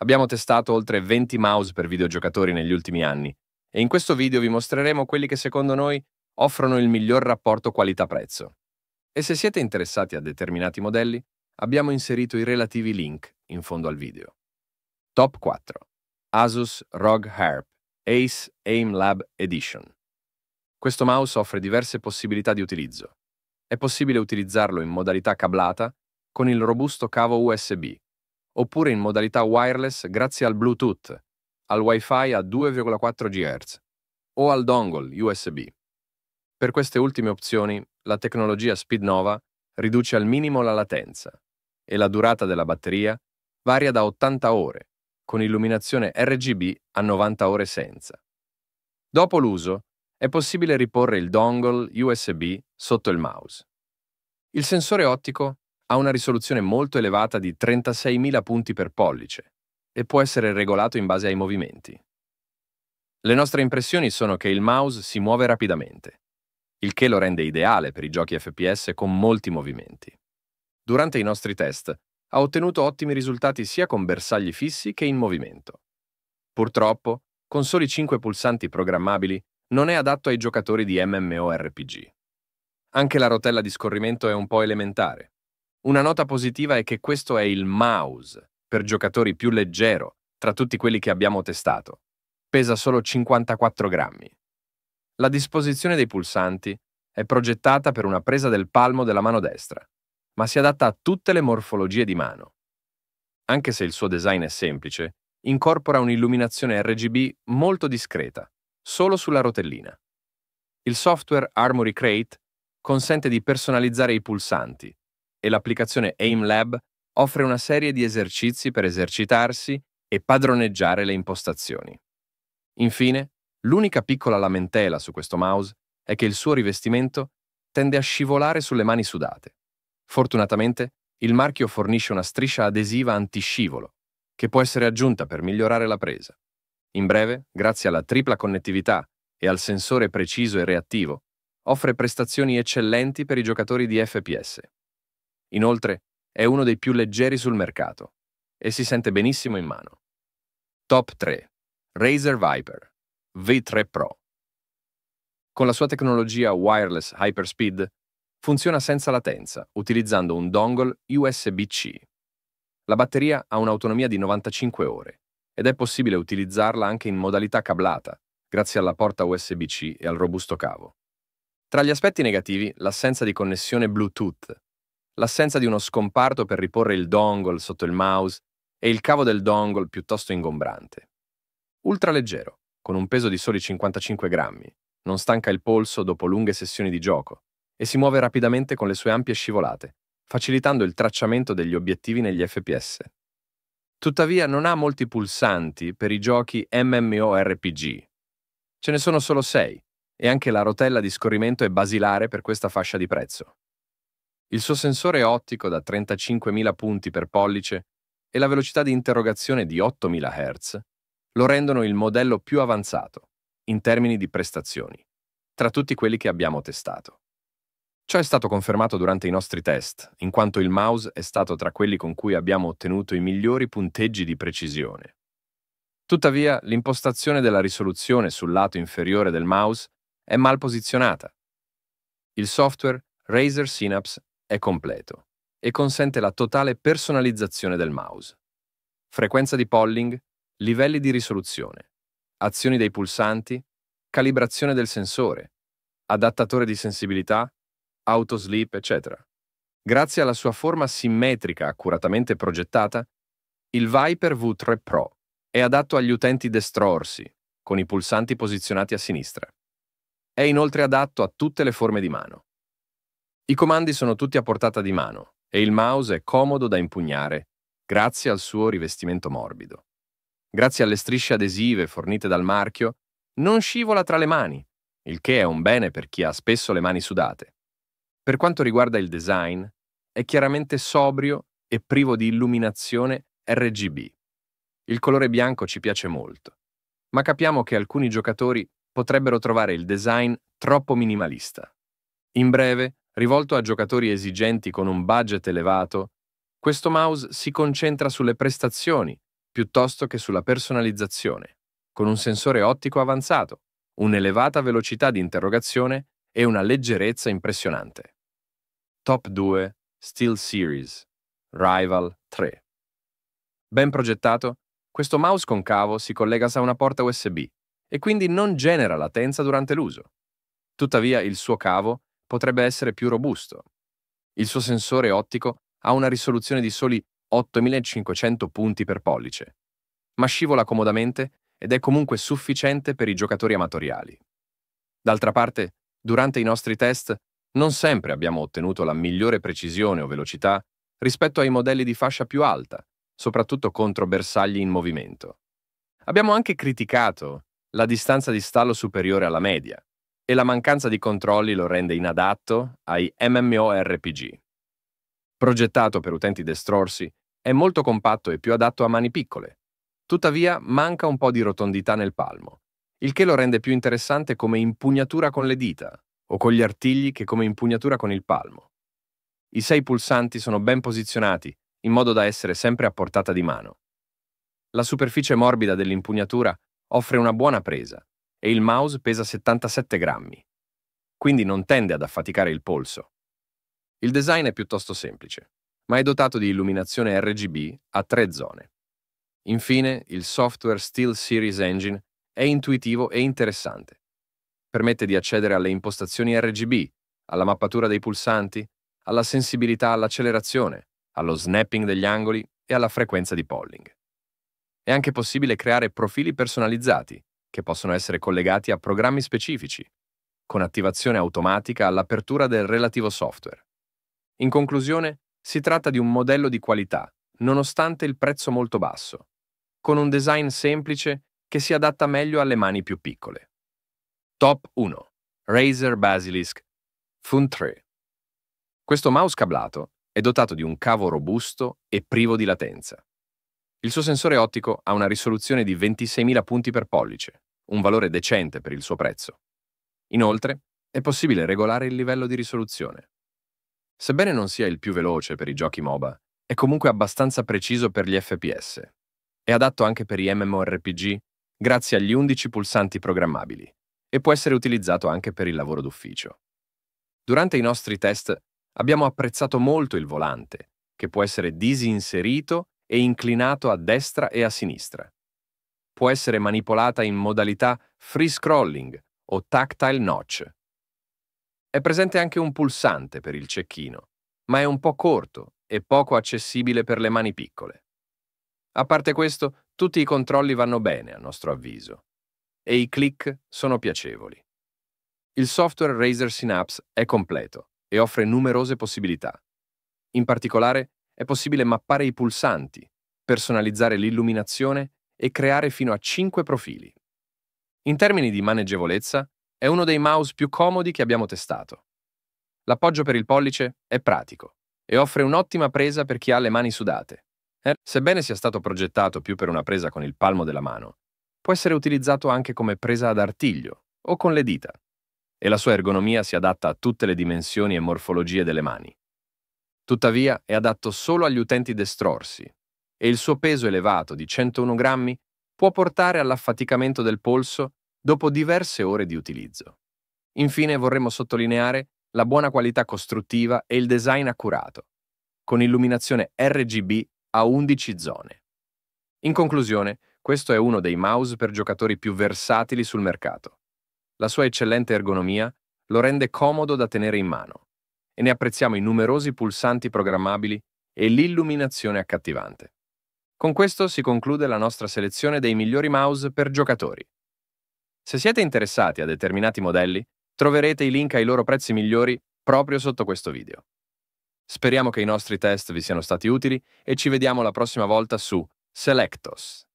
Abbiamo testato oltre 20 mouse per videogiocatori negli ultimi anni e in questo video vi mostreremo quelli che secondo noi offrono il miglior rapporto qualità-prezzo. E se siete interessati a determinati modelli, abbiamo inserito i relativi link in fondo al video. Top 4. Asus ROG Harp Ace Aim Lab Edition. Questo mouse offre diverse possibilità di utilizzo. È possibile utilizzarlo in modalità cablata con il robusto cavo USB oppure in modalità wireless grazie al Bluetooth, al Wi-Fi a 2,4 GHz o al dongle USB. Per queste ultime opzioni, la tecnologia Speednova riduce al minimo la latenza e la durata della batteria varia da 80 ore, con illuminazione RGB a 90 ore senza. Dopo l'uso, è possibile riporre il dongle USB sotto il mouse. Il sensore ottico ha una risoluzione molto elevata di 36.000 punti per pollice e può essere regolato in base ai movimenti. Le nostre impressioni sono che il mouse si muove rapidamente, il che lo rende ideale per i giochi FPS con molti movimenti. Durante i nostri test ha ottenuto ottimi risultati sia con bersagli fissi che in movimento. Purtroppo, con soli 5 pulsanti programmabili, non è adatto ai giocatori di MMORPG. Anche la rotella di scorrimento è un po' elementare, una nota positiva è che questo è il mouse per giocatori più leggero tra tutti quelli che abbiamo testato. Pesa solo 54 grammi. La disposizione dei pulsanti è progettata per una presa del palmo della mano destra, ma si adatta a tutte le morfologie di mano. Anche se il suo design è semplice, incorpora un'illuminazione RGB molto discreta, solo sulla rotellina. Il software Armory Crate consente di personalizzare i pulsanti, e l'applicazione AimLab offre una serie di esercizi per esercitarsi e padroneggiare le impostazioni. Infine, l'unica piccola lamentela su questo mouse è che il suo rivestimento tende a scivolare sulle mani sudate. Fortunatamente, il marchio fornisce una striscia adesiva antiscivolo, che può essere aggiunta per migliorare la presa. In breve, grazie alla tripla connettività e al sensore preciso e reattivo, offre prestazioni eccellenti per i giocatori di FPS. Inoltre, è uno dei più leggeri sul mercato e si sente benissimo in mano. Top 3. Razer Viper V3 Pro. Con la sua tecnologia wireless hyperspeed funziona senza latenza, utilizzando un dongle USB-C. La batteria ha un'autonomia di 95 ore ed è possibile utilizzarla anche in modalità cablata, grazie alla porta USB-C e al robusto cavo. Tra gli aspetti negativi, l'assenza di connessione Bluetooth l'assenza di uno scomparto per riporre il dongle sotto il mouse e il cavo del dongle piuttosto ingombrante. Ultraleggero, con un peso di soli 55 grammi, non stanca il polso dopo lunghe sessioni di gioco e si muove rapidamente con le sue ampie scivolate, facilitando il tracciamento degli obiettivi negli FPS. Tuttavia non ha molti pulsanti per i giochi MMORPG. Ce ne sono solo 6 e anche la rotella di scorrimento è basilare per questa fascia di prezzo. Il suo sensore ottico da 35.000 punti per pollice e la velocità di interrogazione di 8.000 Hz lo rendono il modello più avanzato in termini di prestazioni tra tutti quelli che abbiamo testato. Ciò è stato confermato durante i nostri test, in quanto il mouse è stato tra quelli con cui abbiamo ottenuto i migliori punteggi di precisione. Tuttavia, l'impostazione della risoluzione sul lato inferiore del mouse è mal posizionata. Il software Razer Synapse è completo e consente la totale personalizzazione del mouse. Frequenza di polling, livelli di risoluzione, azioni dei pulsanti, calibrazione del sensore, adattatore di sensibilità, autosleep, eccetera. Grazie alla sua forma simmetrica accuratamente progettata, il Viper V3 Pro è adatto agli utenti destrorsi, con i pulsanti posizionati a sinistra. È inoltre adatto a tutte le forme di mano. I comandi sono tutti a portata di mano e il mouse è comodo da impugnare grazie al suo rivestimento morbido. Grazie alle strisce adesive fornite dal marchio, non scivola tra le mani, il che è un bene per chi ha spesso le mani sudate. Per quanto riguarda il design, è chiaramente sobrio e privo di illuminazione RGB. Il colore bianco ci piace molto, ma capiamo che alcuni giocatori potrebbero trovare il design troppo minimalista. In breve, Rivolto a giocatori esigenti con un budget elevato, questo mouse si concentra sulle prestazioni piuttosto che sulla personalizzazione, con un sensore ottico avanzato, un'elevata velocità di interrogazione e una leggerezza impressionante. Top 2 Steel Series Rival 3 Ben progettato, questo mouse con cavo si collega a una porta USB e quindi non genera latenza durante l'uso. Tuttavia il suo cavo potrebbe essere più robusto. Il suo sensore ottico ha una risoluzione di soli 8500 punti per pollice, ma scivola comodamente ed è comunque sufficiente per i giocatori amatoriali. D'altra parte, durante i nostri test non sempre abbiamo ottenuto la migliore precisione o velocità rispetto ai modelli di fascia più alta, soprattutto contro bersagli in movimento. Abbiamo anche criticato la distanza di stallo superiore alla media, e la mancanza di controlli lo rende inadatto ai MMORPG. Progettato per utenti destrorsi, è molto compatto e più adatto a mani piccole. Tuttavia manca un po' di rotondità nel palmo, il che lo rende più interessante come impugnatura con le dita o con gli artigli che come impugnatura con il palmo. I sei pulsanti sono ben posizionati, in modo da essere sempre a portata di mano. La superficie morbida dell'impugnatura offre una buona presa, e il mouse pesa 77 grammi, quindi non tende ad affaticare il polso. Il design è piuttosto semplice, ma è dotato di illuminazione RGB a tre zone. Infine, il software Steel Series Engine è intuitivo e interessante. Permette di accedere alle impostazioni RGB, alla mappatura dei pulsanti, alla sensibilità all'accelerazione, allo snapping degli angoli e alla frequenza di polling. È anche possibile creare profili personalizzati, che possono essere collegati a programmi specifici, con attivazione automatica all'apertura del relativo software. In conclusione, si tratta di un modello di qualità, nonostante il prezzo molto basso, con un design semplice che si adatta meglio alle mani più piccole. Top 1. Razer Basilisk Fun 3. Questo mouse cablato è dotato di un cavo robusto e privo di latenza. Il suo sensore ottico ha una risoluzione di 26.000 punti per pollice, un valore decente per il suo prezzo. Inoltre, è possibile regolare il livello di risoluzione. Sebbene non sia il più veloce per i giochi MOBA, è comunque abbastanza preciso per gli FPS. È adatto anche per i MMORPG grazie agli 11 pulsanti programmabili e può essere utilizzato anche per il lavoro d'ufficio. Durante i nostri test abbiamo apprezzato molto il volante, che può essere disinserito e inclinato a destra e a sinistra. Può essere manipolata in modalità free scrolling o tactile notch. È presente anche un pulsante per il cecchino, ma è un po' corto e poco accessibile per le mani piccole. A parte questo, tutti i controlli vanno bene, a nostro avviso, e i click sono piacevoli. Il software Razer Synapse è completo e offre numerose possibilità. In particolare, è possibile mappare i pulsanti, personalizzare l'illuminazione e creare fino a 5 profili. In termini di maneggevolezza, è uno dei mouse più comodi che abbiamo testato. L'appoggio per il pollice è pratico e offre un'ottima presa per chi ha le mani sudate. Eh, sebbene sia stato progettato più per una presa con il palmo della mano, può essere utilizzato anche come presa ad artiglio o con le dita, e la sua ergonomia si adatta a tutte le dimensioni e morfologie delle mani. Tuttavia è adatto solo agli utenti destrorsi e il suo peso elevato di 101 grammi può portare all'affaticamento del polso dopo diverse ore di utilizzo. Infine vorremmo sottolineare la buona qualità costruttiva e il design accurato, con illuminazione RGB a 11 zone. In conclusione, questo è uno dei mouse per giocatori più versatili sul mercato. La sua eccellente ergonomia lo rende comodo da tenere in mano e ne apprezziamo i numerosi pulsanti programmabili e l'illuminazione accattivante. Con questo si conclude la nostra selezione dei migliori mouse per giocatori. Se siete interessati a determinati modelli, troverete i link ai loro prezzi migliori proprio sotto questo video. Speriamo che i nostri test vi siano stati utili e ci vediamo la prossima volta su Selectos.